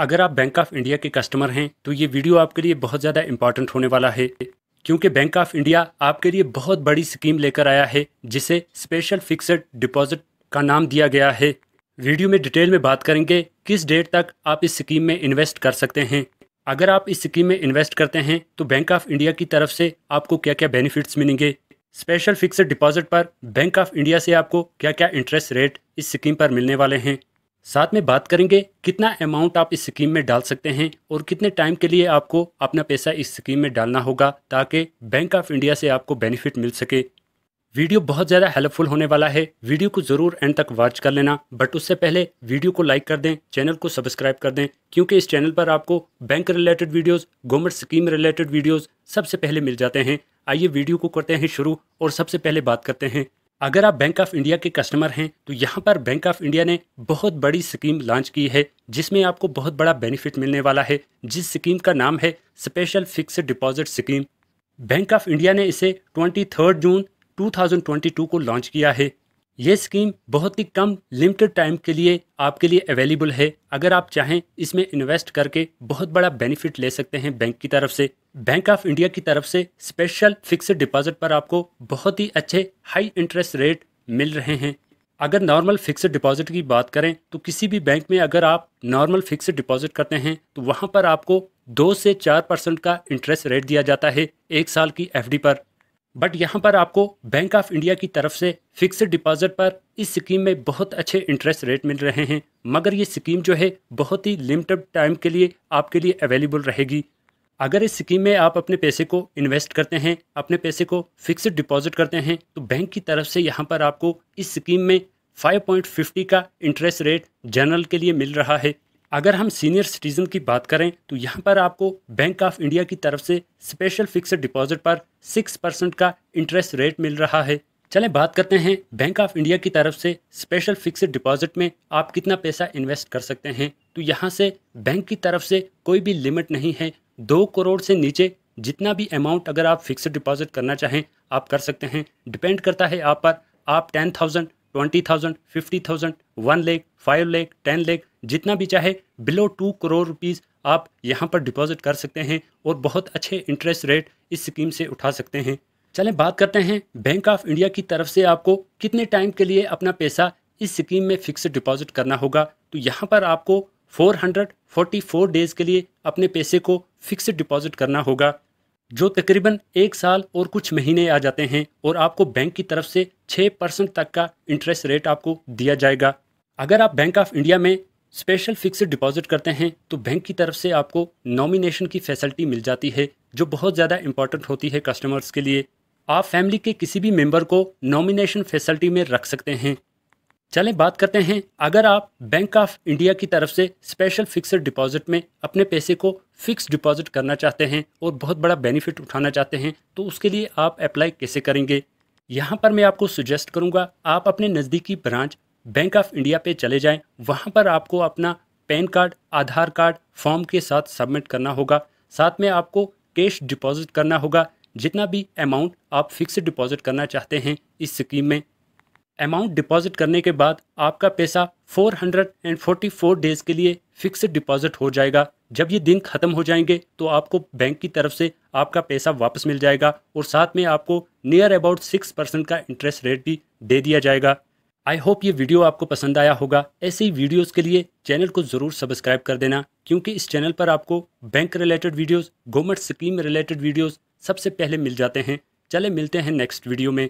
अगर आप Bank of India के कस्टमर हैं तो ये वीडियो आपके लिए बहुत ज़्यादा इंपॉर्टेंट होने वाला है क्योंकि बैंक ऑफ इंडिया आपके लिए बहुत बड़ी स्कीम लेकर आया है जिसे स्पेशल फिक्सड डिपॉजिट का नाम दिया गया है वीडियो में डिटेल में बात करेंगे किस डेट तक आप इस स्कीम में इन्वेस्ट कर सकते हैं अगर आप इस स्कीम में इन्वेस्ट करते हैं तो बैंक ऑफ इंडिया की तरफ से आपको क्या क्या बेनिफिट्स मिलेंगे स्पेशल फिक्सड डिपॉजिट पर बैंक ऑफ इंडिया से आपको क्या क्या इंटरेस्ट रेट इस स्कीम पर मिलने वाले हैं साथ में बात करेंगे कितना अमाउंट आप इस स्कीम में डाल सकते हैं और कितने टाइम के लिए आपको अपना पैसा इस स्कीम में डालना होगा ताकि बैंक ऑफ इंडिया से आपको बेनिफिट मिल सके वीडियो बहुत ज़्यादा हेल्पफुल होने वाला है वीडियो को ज़रूर एंड तक वॉच कर लेना बट उससे पहले वीडियो को लाइक कर दें चैनल को सब्सक्राइब कर दें क्योंकि इस चैनल पर आपको bank related videos government scheme related videos सबसे पहले मिल जाते हैं आइए वीडियो को करते हैं शुरू और सबसे पहले बात करते हैं अगर आप बैंक ऑफ इंडिया के कस्टमर हैं तो यहाँ पर बैंक ऑफ इंडिया ने बहुत बड़ी स्कीम लॉन्च की है जिसमें आपको बहुत बड़ा बेनिफिट मिलने वाला है जिस स्कीम का नाम है special fix deposit scheme Bank of India ने इसे ट्वेंटी जून 2022 को लॉन्च किया है ये स्कीम बहुत ही कम लिमिटेड टाइम के लिए आपके लिए अवेलेबल है अगर आप चाहें इसमें इन्वेस्ट करके बहुत बड़ा बेनिफिट ले सकते हैं बैंक की तरफ से बैंक ऑफ इंडिया की तरफ से स्पेशल फिक्स्ड डिपॉजिट पर आपको बहुत ही अच्छे हाई इंटरेस्ट रेट मिल रहे हैं अगर नॉर्मल फिक्स्ड डिपॉजिट की बात करें तो किसी भी बैंक में अगर आप नॉर्मल फिक्स्ड डिपॉजिट करते हैं तो वहाँ पर आपको दो से चार परसेंट का इंटरेस्ट रेट दिया जाता है एक साल की एफडी पर बट यहाँ पर आपको बैंक ऑफ इंडिया की तरफ से फिक्सड डिपॉजिट पर इस स्कीम में बहुत अच्छे इंटरेस्ट रेट मिल रहे हैं मगर ये स्कीम जो है बहुत ही लिमिटेड टाइम के लिए आपके लिए अवेलेबल रहेगी अगर इस स्कीम में आप अपने पैसे को इन्वेस्ट करते हैं अपने पैसे को फिक्सड डिपॉजिट करते हैं तो बैंक की तरफ से यहाँ पर आपको इस स्कीम में 5.50 का इंटरेस्ट रेट जनरल के लिए मिल रहा है अगर हम सीनियर सिटीज़न की बात करें तो यहाँ पर आपको बैंक ऑफ इंडिया की तरफ से स्पेशल फिक्स डिपॉजिट पर सिक्स परसेंट का इंटरेस्ट रेट मिल रहा है चलें बात करते हैं बैंक ऑफ इंडिया की तरफ से स्पेशल फिक्स डिपॉजिट में आप कितना पैसा इन्वेस्ट कर सकते हैं तो यहाँ से बैंक की तरफ से कोई भी लिमिट नहीं है दो करोड़ से नीचे जितना भी अमाउंट अगर आप फिक्स डिपॉजिट करना चाहें आप कर सकते हैं डिपेंड करता है आप पर आप ten thousand twenty thousand fifty thousand one lakh five lakh ten lakh जितना भी चाहे बिलो टू करोड़ रुपीज़ आप यहाँ पर डिपॉजिट कर सकते हैं और बहुत अच्छे इंटरेस्ट रेट इस स्कीम से उठा सकते हैं चलें बात करते हैं बैंक ऑफ इंडिया की तरफ से आपको कितने टाइम के लिए अपना पैसा इस स्कीम में फिक्स डिपॉजिट करना होगा तो यहाँ पर आपको फोर डेज़ के लिए अपने पैसे को फिक्स डिपॉजिट करना होगा जो तकरीबन एक साल और कुछ महीने आ जाते हैं और आपको बैंक की तरफ से छः परसेंट तक का इंटरेस्ट रेट आपको दिया जाएगा अगर आप बैंक ऑफ इंडिया में स्पेशल फिक्स डिपॉजिट करते हैं तो बैंक की तरफ से आपको नॉमिनेशन की फैसिलिटी मिल जाती है जो बहुत ज़्यादा इंपॉर्टेंट होती है कस्टमर्स के लिए आप फैमिली के किसी भी मेम्बर को नॉमिनेशन फैसिलिटी में रख सकते हैं चलें बात करते हैं अगर आप बैंक ऑफ इंडिया की तरफ से स्पेशल फिक्सड डिपॉजिट में अपने पैसे को फिक्स डिपॉजिट करना चाहते हैं और बहुत बड़ा बेनिफिट उठाना चाहते हैं तो उसके लिए आप अप्लाई कैसे करेंगे यहाँ पर मैं आपको सुजेस्ट करूँगा आप अपने नज़दीकी ब्रांच बैंक ऑफ इंडिया पे चले जाएं वहाँ पर आपको अपना pan card Aadhaar card form के साथ सबमिट करना होगा साथ में आपको कैश डिपॉजिट करना होगा जितना भी अमाउंट आप फिक्स डिपॉजिट करना चाहते हैं इस स्कीम में अमाउंट डिपॉजिट करने के बाद आपका पैसा 444 डेज के लिए फिक्स्ड डिपॉजिट हो जाएगा जब ये दिन खत्म हो जाएंगे तो आपको बैंक की तरफ से आपका पैसा वापस मिल जाएगा और साथ में आपको नियर अबाउट सिक्स परसेंट का इंटरेस्ट रेट भी दे दिया जाएगा आई होप ये वीडियो आपको पसंद आया होगा ऐसे ही वीडियोज के लिए चैनल को ज़रूर सब्सक्राइब कर देना क्योंकि इस चैनल पर आपको bank related videos government scheme related videos सबसे पहले मिल जाते हैं चले मिलते हैं नेक्स्ट वीडियो में